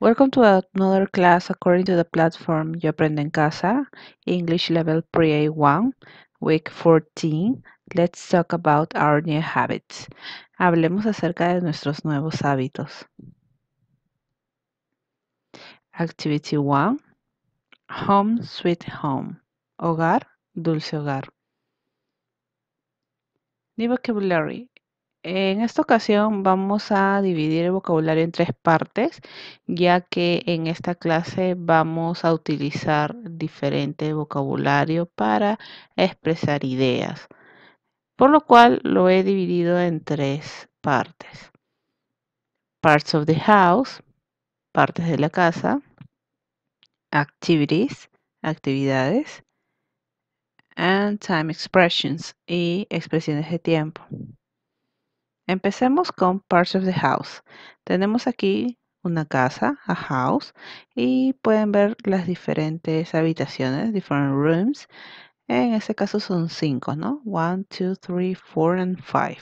Welcome to another class according to the platform Yo Aprendo en Casa, English Level Pre A1, Week 14. Let's talk about our new habits. Hablemos acerca de nuestros nuevos hábitos. Activity 1. Home Sweet Home. Hogar, dulce hogar. New vocabulary. En esta ocasión vamos a dividir el vocabulario en tres partes, ya que en esta clase vamos a utilizar diferente vocabulario para expresar ideas, por lo cual lo he dividido en tres partes. Parts of the house, partes de la casa, activities, actividades, and time expressions y expresiones de tiempo. Empecemos con Parts of the House. Tenemos aquí una casa, a house, y pueden ver las diferentes habitaciones, different rooms. En este caso son cinco, ¿no? One, two, three, four, and five.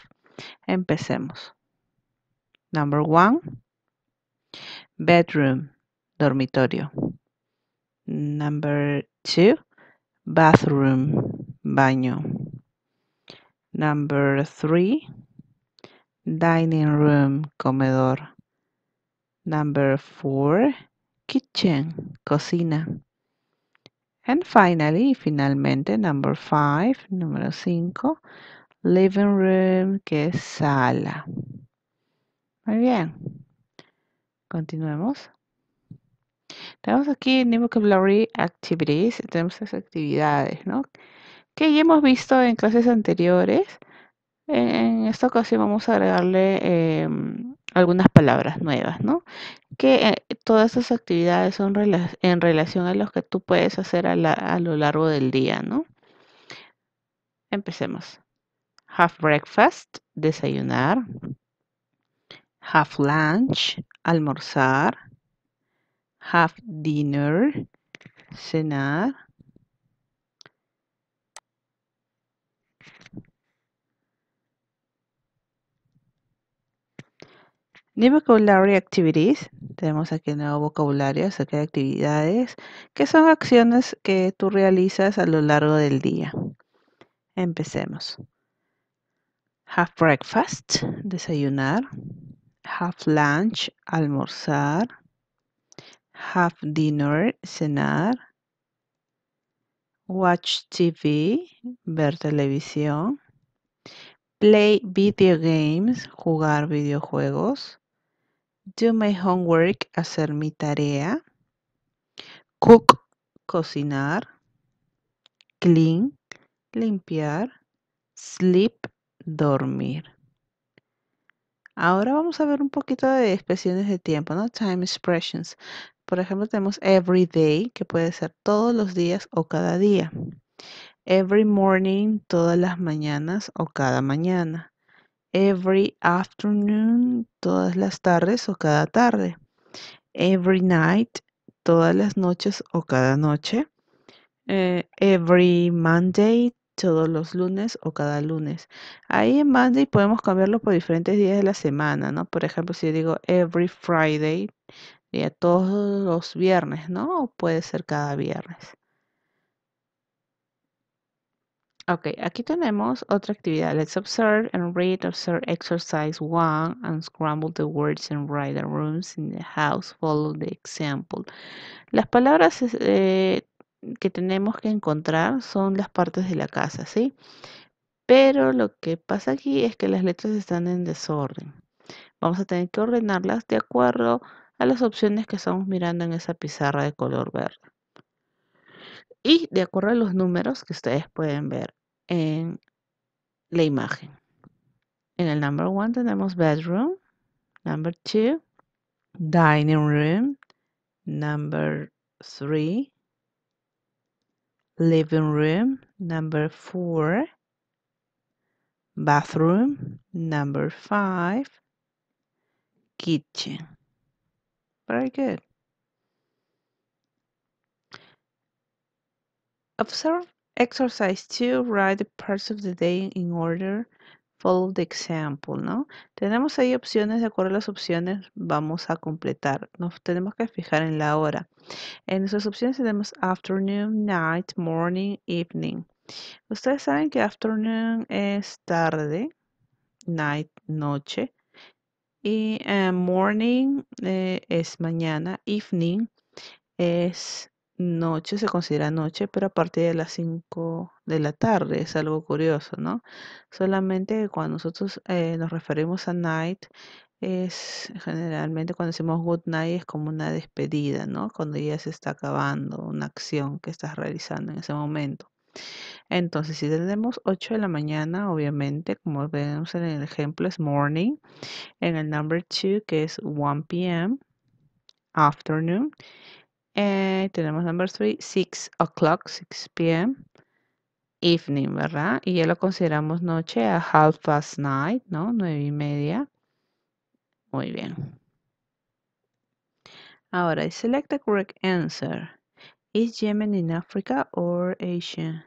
Empecemos. Number one, bedroom, dormitorio. Number two, bathroom, baño. Number three, dining room, comedor. Number four, kitchen, cocina. And finally, finalmente, number five, número cinco, living room, que es sala. Muy bien. Continuemos. Tenemos aquí New Vocabulary Activities, tenemos las actividades, ¿no? Que ya hemos visto en clases anteriores en esta ocasión vamos a agregarle em, algunas palabras nuevas, ¿no? Que eh, todas esas actividades son en relación a los que tú puedes hacer a, lo largo del día, ¿no? Empecemos. Have breakfast, desayunar. Half lunch, almorzar. Half dinner, cenar. New Vocabulary Activities, tenemos aquí nuevo vocabulario aquí actividades, que son acciones que tú realizas a lo largo del día. Empecemos. Have breakfast, desayunar. Have lunch, almorzar. Have dinner, cenar. Watch TV, ver televisión. Play video games, jugar videojuegos do my homework, hacer mi tarea, cook, cocinar, clean, limpiar, sleep, dormir. Ahora vamos a ver un poquito de expresiones de tiempo, ¿no? Time expressions. Por ejemplo, tenemos every day, que puede ser todos los días o cada día. Every morning, todas las mañanas o cada mañana every afternoon, todas las tardes o cada tarde. Every night, todas las noches o cada noche. Eh, every Monday, todos los lunes o cada lunes. Ahí en Monday podemos cambiarlo por diferentes días de la semana, ¿no? Por ejemplo, si yo digo every Friday, todos los viernes, ¿no? O puede ser cada viernes. Ok, aquí tenemos otra actividad. Let's observe and read, observe exercise one and scramble the words and write the rooms in the house. Follow the example. Las palabras eh, que tenemos que encontrar son las partes de la casa, ¿sí? Pero lo que pasa aquí es que las letras están en desorden. Vamos a tener que ordenarlas de acuerdo a las opciones que estamos mirando en esa pizarra de color verde y de acuerdo a los números que ustedes pueden ver. en la imagen. En el number one tenemos bedroom, number two, dining room, number three, living room, number four, bathroom, number five, kitchen. Very good. Observe Exercise 2, write the parts of the day in order, follow the example, ¿no? Tenemos ahí opciones, de acuerdo a las opciones vamos a completar. Nos tenemos que fijar en la hora. En nuestras opciones tenemos afternoon, night, morning, evening. Ustedes saben que afternoon es tarde, night, noche. Y eh, morning eh, es mañana, evening es noche, se considera noche, pero a partir de las 5 de la tarde, es algo curioso, ¿no? Solamente cuando nosotros eh, nos referimos a night, es generalmente cuando decimos good night es como una despedida, ¿no? Cuando ya se está acabando una acción que estás realizando en ese momento. Entonces, si tenemos 8 de la mañana, obviamente, como vemos en el ejemplo, es morning. En el number 2, que es 1 p.m., afternoon. Eh, tenemos number three, 6 o'clock, 6 p.m. Evening, ¿verdad? Y ya lo consideramos noche a half past night, ¿no? Nueve y media. Muy bien. Ahora, select the correct answer. Is Yemen in Africa or Asia?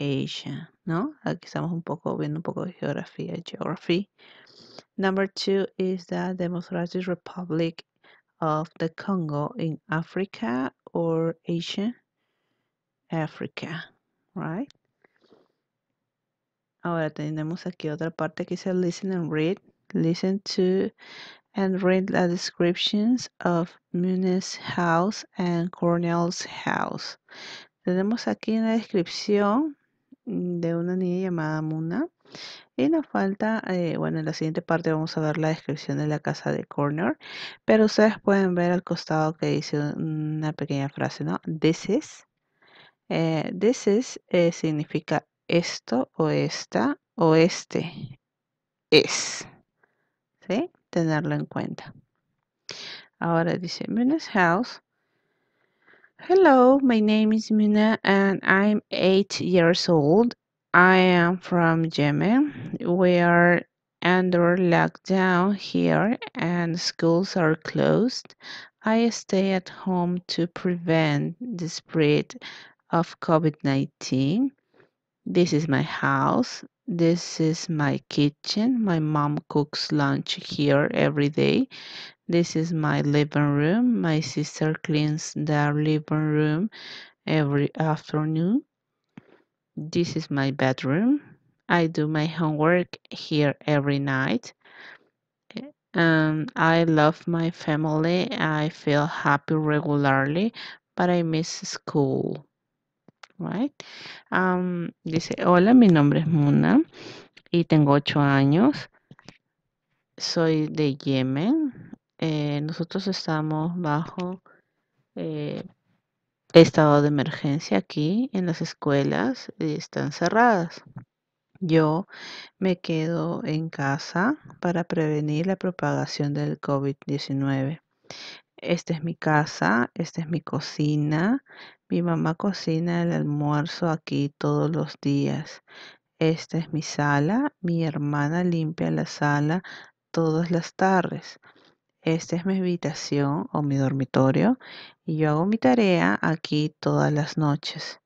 Asia, ¿no? Aquí estamos un poco viendo un poco de geografía, geography. Number two is the Democratic Republic of the Congo in Africa or Asia? Africa, right? Ahora tenemos aquí otra parte que dice listen and read. Listen to and read the descriptions of Munez's house and Cornell's house. Tenemos aquí una descripción Mm, de una niña llamada Muna. Y nos falta, eh, bueno, en la siguiente parte vamos a ver la descripción de la casa de Corner, pero ustedes pueden ver al costado que dice una pequeña frase, ¿no? This is. Eh, this is eh, significa esto o esta o este es. ¿Sí? Tenerlo en cuenta. Ahora dice Muna's House Hello, my name is Mina and I'm 8 years old. I am from Yemen. We are under lockdown here and schools are closed. I stay at home to prevent the spread of COVID-19. This is my house. This is my kitchen. My mom cooks lunch here every day. This is my living room. My sister cleans their living room every afternoon. This is my bedroom. I do my homework here every night. Um, I love my family. I feel happy regularly, but I miss school. Right? Um, dice, hola, mi nombre es Muna y tengo ocho años. Soy de Yemen. Eh, nosotros estamos bajo eh, estado de emergencia aquí en las escuelas y están cerradas. Yo me quedo en casa para prevenir la propagación del COVID-19. Esta es mi casa, esta es mi cocina. Mi mamá cocina el almuerzo aquí todos los días. Esta es mi sala. Mi hermana limpia la sala todas las tardes. Esta es mi habitación o mi dormitorio y yo hago mi tarea aquí todas las noches.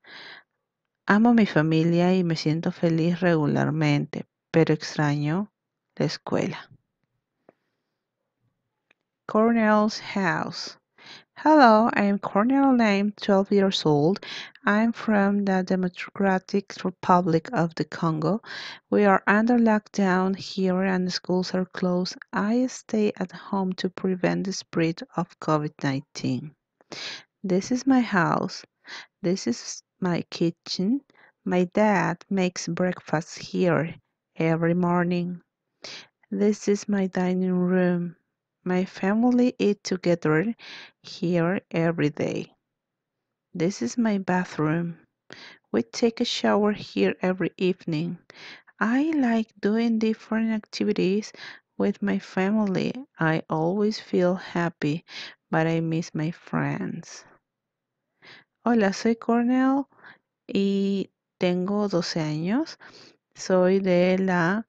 Amo a mi familia y me siento feliz regularmente, pero extraño la escuela. Cornell's House Hello, I'm Cornel Lame, 12 years old. I'm from the Democratic Republic of the Congo. We are under lockdown here and schools are closed. I stay at home to prevent the spread of COVID 19. This is my house. This is my kitchen. My dad makes breakfast here every morning. This is my dining room. My family eat together here every day. This is my bathroom. We take a shower here every evening. I like doing different activities with my family. I always feel happy, but I miss my friends. Hola, soy Cornell y tengo 12 años. Soy de la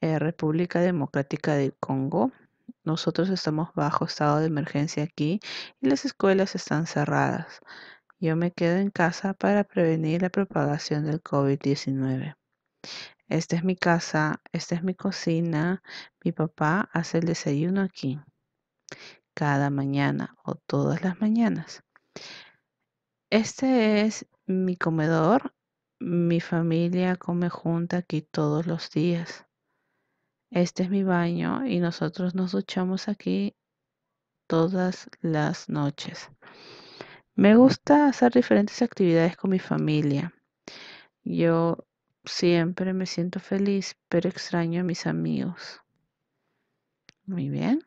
eh, República Democrática del Congo. Nosotros estamos bajo estado de emergencia aquí y las escuelas están cerradas. Yo me quedo en casa para prevenir la propagación del COVID-19. Esta es mi casa, esta es mi cocina, mi papá hace el desayuno aquí, cada mañana o todas las mañanas. Este es mi comedor, mi familia come junta aquí todos los días. Este es mi baño y nosotros nos duchamos aquí todas las noches. Me gusta hacer diferentes actividades con mi familia. Yo siempre me siento feliz, pero extraño a mis amigos. Muy bien.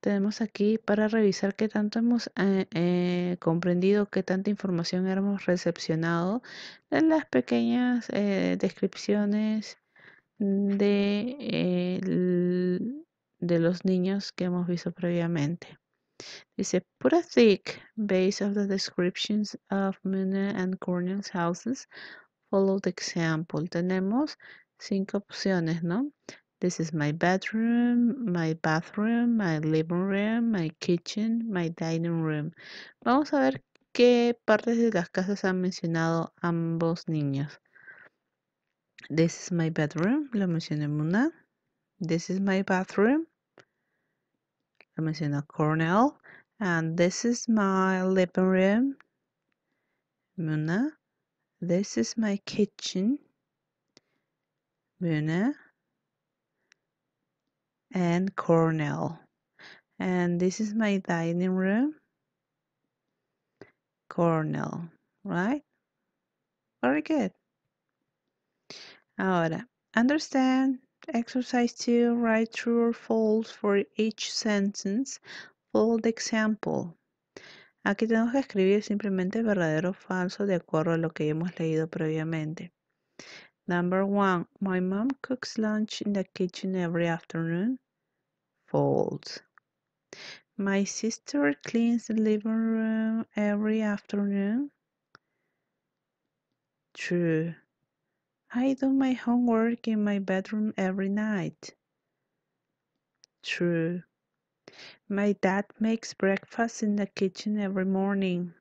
Tenemos aquí para revisar qué tanto hemos eh, eh, comprendido, qué tanta información hemos recepcionado en las pequeñas eh, descripciones de, eh, de los niños que hemos visto previamente. Dice, put a thick base of the descriptions of Muna and Cornel's houses. Follow the example. Tenemos cinco opciones, ¿no? This is my bedroom, my bathroom, my living room, my kitchen, my dining room. Vamos a ver qué partes de las casas han mencionado ambos niños. This is my bedroom, lo mencioné en This is my bathroom, lo mencionó Cornell. And this is my living room, Muna. This is my kitchen, Muna. And Cornell. And this is my dining room, Cornell, right? Very good. Ahora, understand exercise 2, write true or false for each sentence. Follow the example. Aquí tenemos que escribir simplemente verdadero o falso de acuerdo a lo que hemos leído previamente. Number one, my mom cooks lunch in the kitchen every afternoon. False. My sister cleans the living room every afternoon. True. I do my homework in my bedroom every night. True. My dad makes breakfast in the kitchen every morning.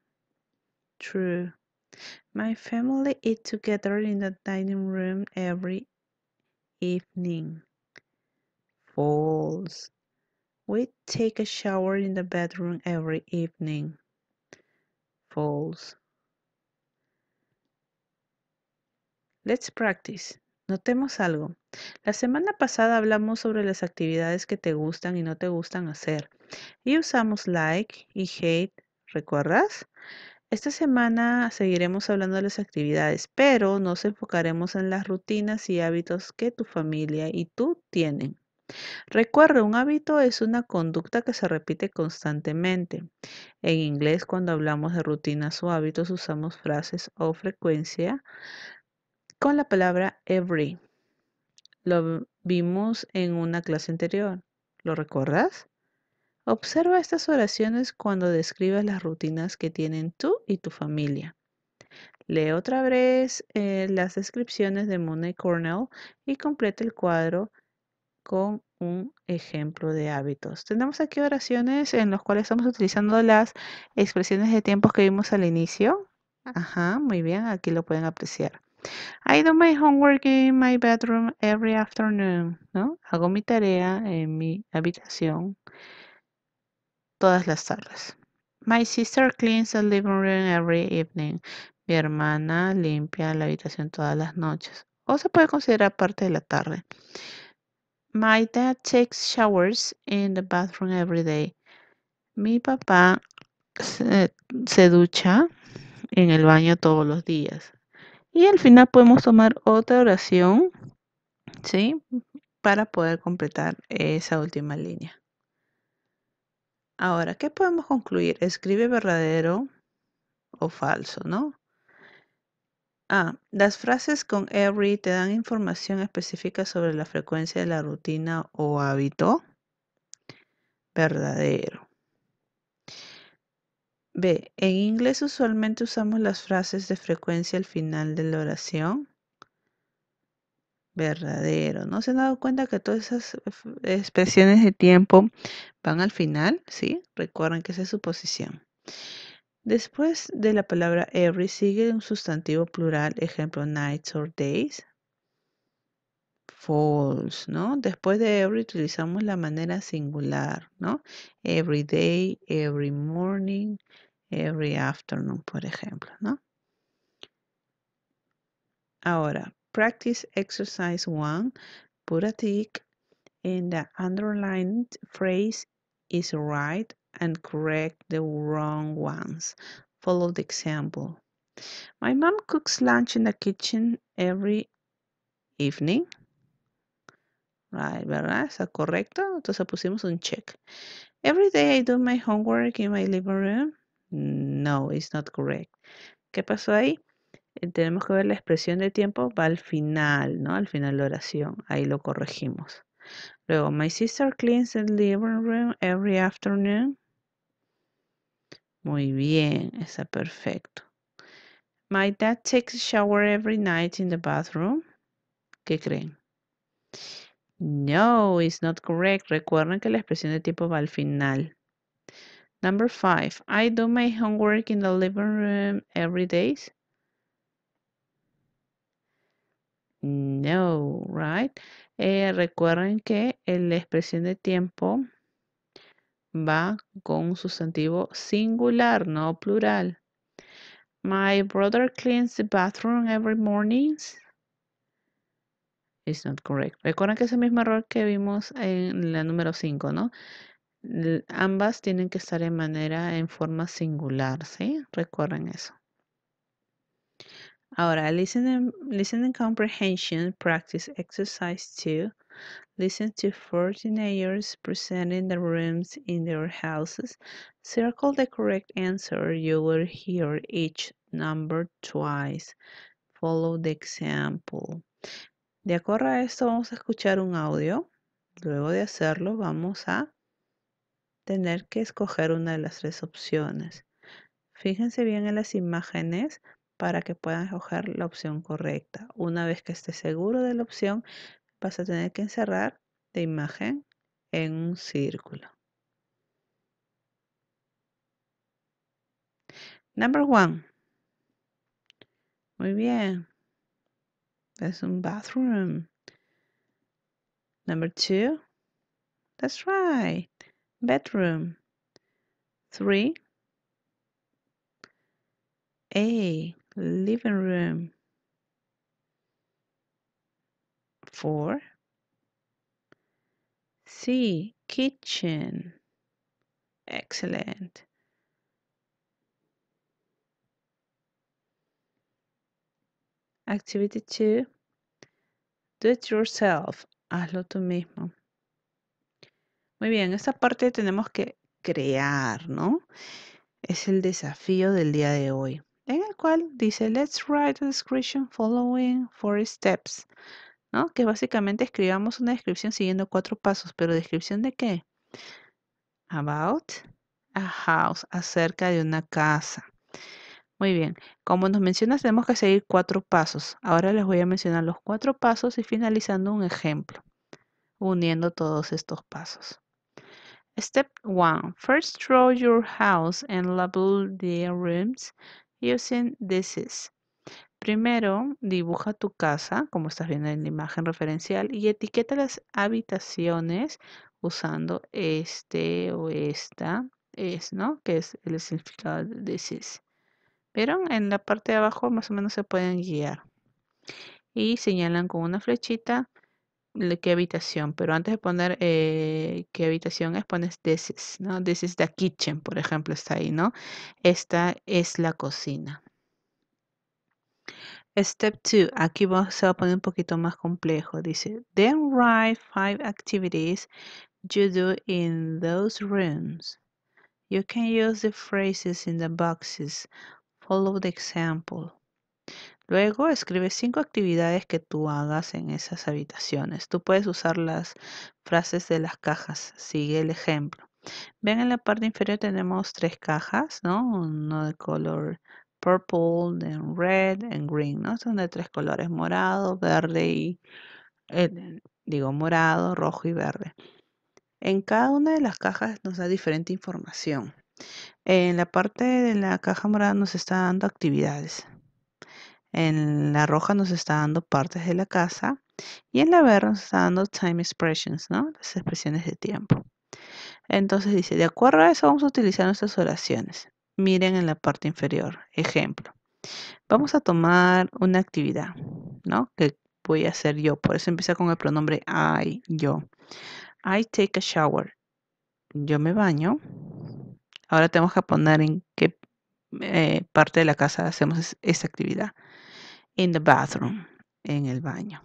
True. My family eat together in the dining room every evening. False. We take a shower in the bedroom every evening. False. Let's practice. Notemos algo. La semana pasada hablamos sobre las actividades que te gustan y no te gustan hacer. Y usamos like y hate. ¿Recuerdas? Esta semana seguiremos hablando de las actividades, pero nos enfocaremos en las rutinas y hábitos que tu familia y tú tienen. Recuerda, un hábito es una conducta que se repite constantemente. En inglés, cuando hablamos de rutinas o hábitos, usamos frases o frecuencia con la palabra every. Lo vimos en una clase anterior. ¿Lo recuerdas? Observa estas oraciones cuando describas las rutinas que tienen tú y tu familia. Lee otra vez eh, las descripciones de Mona Cornell y completa el cuadro con un ejemplo de hábitos. Tenemos aquí oraciones en las cuales estamos utilizando las expresiones de tiempos que vimos al inicio. Ajá, muy bien, aquí lo pueden apreciar. I do my homework in my bedroom every afternoon, Hago mi tarea en mi habitación todas las tardes. My sister cleans the living room every evening. Mi hermana limpia la habitación todas las noches. O se puede considerar parte de la tarde. My dad takes showers in the bathroom every day. Mi papá se, se ducha en el baño todos los días. Y al final podemos tomar otra oración, ¿sí? Para poder completar esa última línea. Ahora, ¿qué podemos concluir? Escribe verdadero o falso, ¿no? Ah, las frases con every te dan información específica sobre la frecuencia de la rutina o hábito. Verdadero. B. En inglés usualmente usamos las frases de frecuencia al final de la oración. Verdadero. ¿No se han dado cuenta que todas esas expresiones de tiempo van al final? ¿Sí? Recuerden que esa es su posición. Después de la palabra every sigue un sustantivo plural, ejemplo nights or days, false, ¿no? Después de every utilizamos la manera singular, ¿no? Every day, every morning, every afternoon, por ejemplo, ¿no? Ahora, practice exercise one. Put a tick in the underlined phrase is right and correct the wrong ones. Follow the example. My mom cooks lunch in the kitchen every evening. ¿verdad? ¿Está correcto? Entonces pusimos un check. Every day I do my homework in my living room. No, it's not correct. ¿Qué pasó ahí? Eh, tenemos que ver la expresión de tiempo, va al final, ¿no? Al final de la oración. Ahí lo corregimos. Luego, my sister cleans the living room every afternoon. Muy bien, está perfecto. My dad takes a shower every night in the bathroom. ¿Qué creen? No, it's not correct. Recuerden que la expresión de tiempo va al final. Number five. I do my homework in the living room every day. No, right? Eh, recuerden que la expresión de tiempo va con un sustantivo singular, no plural. My brother cleans the bathroom every morning. is not correct. Recuerden que es el mismo error que vimos en la número 5, ¿no? Ambas tienen que estar en manera, en forma singular, ¿sí? Recuerden eso. Ahora, listening, listening comprehension practice exercise 2. Listen to four teenagers presenting the rooms in their houses. Circle the correct answer. You will hear each number twice. Follow the example. De acuerdo a esto vamos a escuchar un audio. Luego de hacerlo vamos a tener que escoger una de las tres opciones. Fíjense bien en las imágenes para que puedan escoger la opción correcta. Una vez que estés seguro de la opción, vas a tener que encerrar la imagen en un círculo. Number one. Muy bien. There's some bathroom. Number two. That's right. Bedroom. Three. A. Living room. Four. C. Kitchen. Excellent. Activity 2. Do it yourself. Hazlo tú mismo. Muy bien, esta parte tenemos que crear, ¿no? Es el desafío del día de hoy, en el cual dice, let's write a description following four steps, ¿no? Que básicamente escribamos una descripción siguiendo cuatro pasos, pero descripción de qué? About a house, acerca de una casa. Muy bien, como nos mencionas, tenemos que seguir cuatro pasos. Ahora les voy a mencionar los cuatro pasos y finalizando un ejemplo, uniendo todos estos pasos. Step 1. First draw your house and label the rooms using this is. Primero, dibuja tu casa, como estás viendo en la imagen referencial, y etiqueta las habitaciones usando este o esta, es, ¿no? Que es el significado de this is. ¿Vieron? En la parte de abajo más o menos se pueden guiar. Y señalan con una flechita qué habitación. Pero antes de poner eh, qué habitación es, pones this is, ¿no? This is the kitchen, por ejemplo, está ahí, ¿no? Esta es la cocina. Step 2. Aquí se va a poner un poquito más complejo. Dice, then write five activities you do in those rooms. You can use the phrases in the boxes Follow the example. Luego escribe cinco actividades que tú hagas en esas habitaciones. Tú puedes usar las frases de las cajas. Sigue el ejemplo. Ven en la parte inferior tenemos tres cajas, ¿no? Uno de color purple, then red, y green, ¿no? Son de tres colores, morado, verde y, eh, digo, morado, rojo y verde. En cada una de las cajas nos da diferente información. En la parte de la caja morada nos está dando actividades. En la roja nos está dando partes de la casa. Y en la verde nos está dando time expressions, ¿no? Las expresiones de tiempo. Entonces dice, de acuerdo a eso vamos a utilizar nuestras oraciones. Miren en la parte inferior. Ejemplo. Vamos a tomar una actividad, ¿no? Que voy a hacer yo. Por eso empieza con el pronombre I, yo. I take a shower. Yo me baño. Ahora tenemos que poner en qué eh, parte de la casa hacemos esta actividad. In the bathroom, en el baño.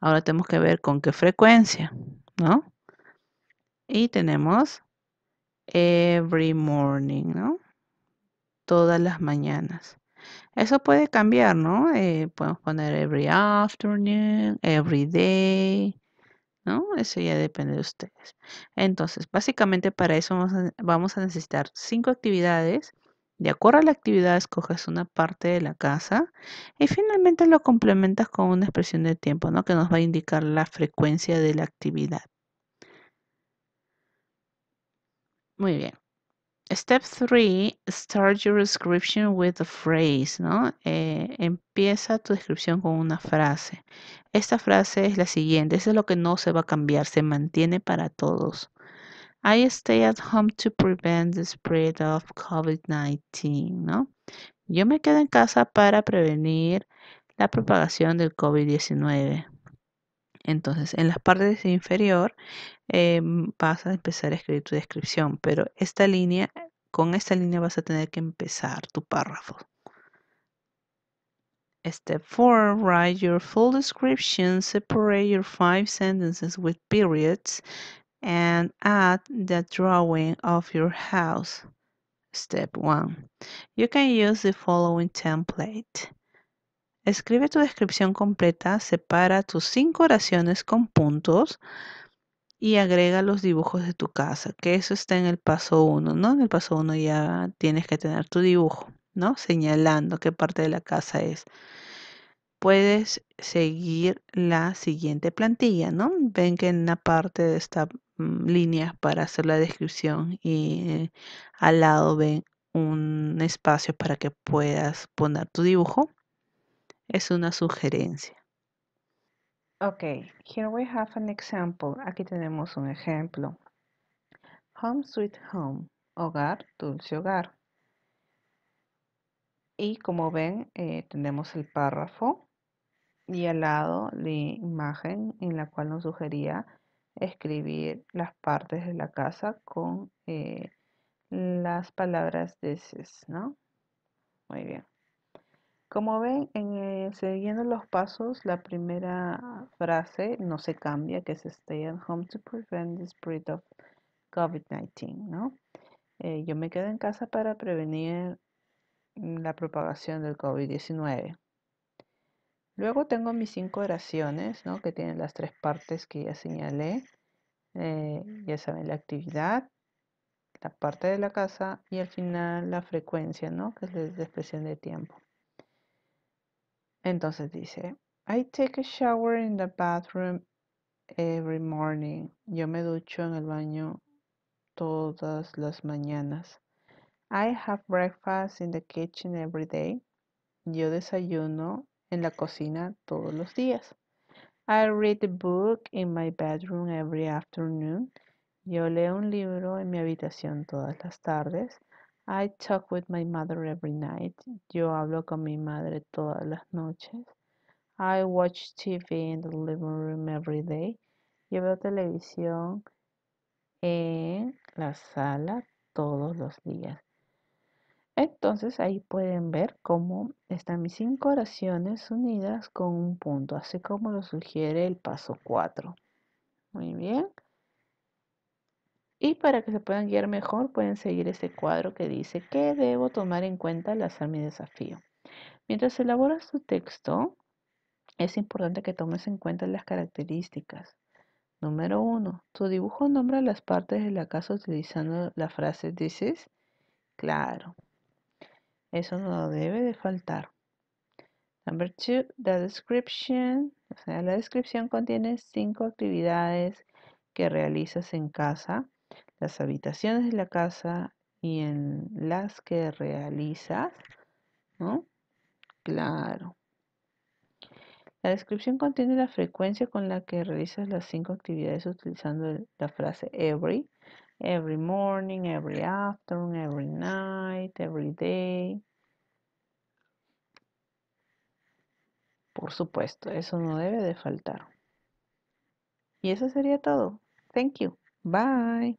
Ahora tenemos que ver con qué frecuencia, ¿no? Y tenemos every morning, ¿no? Todas las mañanas. Eso puede cambiar, ¿no? Eh, podemos poner every afternoon, every day, ¿no? Eso ya depende de ustedes. Entonces, básicamente para eso vamos a, vamos a necesitar cinco actividades. De acuerdo a la actividad, escoges una parte de la casa y finalmente lo complementas con una expresión de tiempo, ¿no? Que nos va a indicar la frecuencia de la actividad. Muy bien. Step 3, start your description with a phrase, ¿no? Eh, empieza tu descripción con una frase. Esta frase es la siguiente, eso es lo que no se va a cambiar, se mantiene para todos. I stay at home to prevent the spread of COVID-19, Yo me quedo en casa para prevenir la propagación del COVID-19. Entonces, en las partes inferior em, vas a empezar a escribir tu descripción, pero esta línea, con esta línea vas a tener que empezar tu párrafo. Step 4. Write your full description, separate your five sentences with periods, and add the drawing of your house. Step 1. You can use the following template. Escribe tu descripción completa, separa tus cinco oraciones con puntos y agrega los dibujos de tu casa, que eso está en el paso 1, ¿no? En el paso 1 ya tienes que tener tu dibujo, ¿no? Señalando qué parte de la casa es. Puedes seguir la siguiente plantilla, ¿no? Ven que en una parte de esta mm, línea para hacer la descripción y eh, al lado ven un espacio para que puedas poner tu dibujo es una sugerencia. Ok, here we have an example. Aquí tenemos un ejemplo. Home sweet home, hogar, dulce hogar. Y como ven, eh, tenemos el párrafo y al lado la imagen en la cual nos sugería escribir las partes de la casa con eh, las palabras de is, ¿no? Muy bien. Como ven, eh, siguiendo los pasos, la primera frase no se cambia, que es stay at home to prevent the spread of COVID-19, ¿no? Eh, yo me quedo en casa para prevenir mm, la propagación del COVID-19. Luego tengo mis cinco oraciones, ¿no? Que tienen las tres partes que ya señalé. Eh, ya saben, la actividad, la parte de la casa y al final la frecuencia, ¿no? Que es la expresión de tiempo. Entonces dice, I take a shower in the bathroom every morning. Yo me ducho en el baño todas las mañanas. I have breakfast in the kitchen every day. Yo desayuno en la cocina todos los días. I read a book in my bedroom every afternoon. Yo leo un libro en mi habitación todas las tardes. I talk with my mother every night. Yo hablo con mi madre todas las noches. I watch TV in the living room every day. Yo veo televisión en la sala todos los días. Entonces ahí pueden ver cómo están mis cinco oraciones unidas con un punto, así como lo sugiere el paso 4. Muy bien. Y para que se puedan guiar mejor, pueden seguir este cuadro que dice ¿Qué debo tomar en cuenta al hacer mi desafío? Mientras elaboras tu texto, es importante que tomes en cuenta las características. Número uno, Tu dibujo nombra las partes de la casa utilizando la frase dices. Claro. Eso no debe de faltar. Número dos, la description. O sea, la descripción contiene cinco actividades que realizas en casa las habitaciones de la casa y en las que realizas, ¿no? Claro. La descripción contiene la frecuencia con la que realizas las cinco actividades utilizando la frase every, every morning, every afternoon, every night, every day. Por supuesto, eso no debe de faltar. Y eso sería todo. Thank you. Bye.